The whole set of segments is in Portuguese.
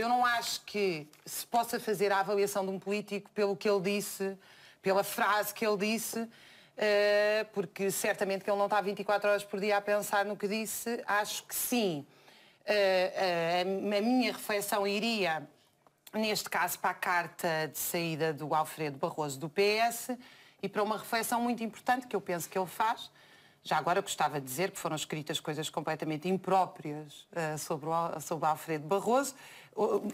Eu não acho que se possa fazer a avaliação de um político pelo que ele disse, pela frase que ele disse, eh, porque certamente que ele não está 24 horas por dia a pensar no que disse. Acho que sim. Eh, eh, a minha reflexão iria, neste caso, para a carta de saída do Alfredo Barroso do PS e para uma reflexão muito importante que eu penso que ele faz, já agora gostava de dizer que foram escritas coisas completamente impróprias uh, sobre, o, sobre Alfredo Barroso.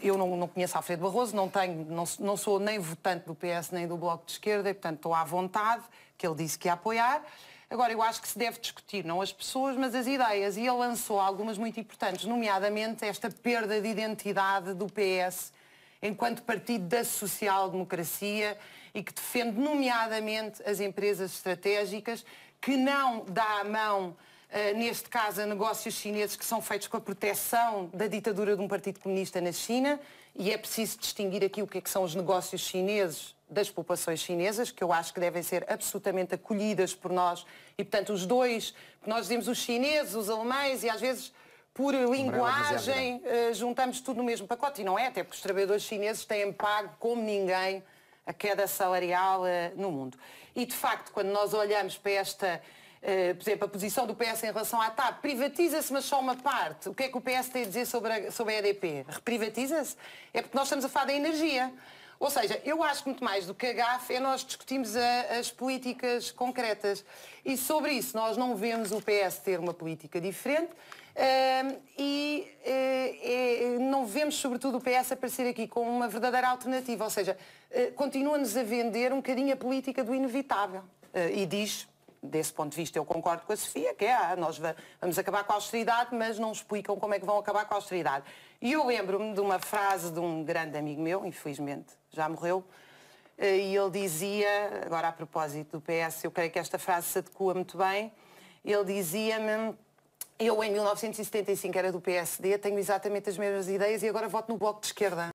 Eu não, não, conheço Alfredo Barroso, não, tenho, não, não sou nem votante do PS nem do Bloco de Esquerda e, portanto, estou à vontade, que ele disse que ia apoiar. Agora, eu acho que se deve discutir não as pessoas, mas as ideias. E ele lançou algumas muito importantes, nomeadamente esta perda de identidade do PS enquanto partido da social-democracia e que defende nomeadamente as empresas estratégicas que não dá a mão Uh, neste caso a negócios chineses que são feitos com a proteção da ditadura de um partido comunista na China e é preciso distinguir aqui o que, é que são os negócios chineses das populações chinesas, que eu acho que devem ser absolutamente acolhidas por nós e portanto os dois, nós dizemos os chineses, os alemães e às vezes por linguagem eh, juntamos tudo no mesmo pacote e não é, até porque os trabalhadores chineses têm pago como ninguém a queda salarial eh, no mundo. E, de facto, quando nós olhamos para esta eh, por exemplo, a posição do PS em relação à TAP. Privatiza-se, mas só uma parte. O que é que o PS tem a dizer sobre a, sobre a EDP? Reprivatiza-se? É porque nós estamos a falar da energia. Ou seja, eu acho que muito mais do que a GAF é nós discutimos a, as políticas concretas. E sobre isso nós não vemos o PS ter uma política diferente. Eh, vemos, sobretudo, o PS aparecer aqui como uma verdadeira alternativa, ou seja, eh, continua-nos a vender um bocadinho a política do inevitável. Eh, e diz, desse ponto de vista eu concordo com a Sofia, que é, ah, nós vamos acabar com a austeridade, mas não explicam como é que vão acabar com a austeridade. E eu lembro-me de uma frase de um grande amigo meu, infelizmente já morreu, eh, e ele dizia, agora a propósito do PS, eu creio que esta frase se adequa muito bem, ele dizia-me eu, em 1975, era do PSD, tenho exatamente as mesmas ideias e agora voto no Bloco de Esquerda.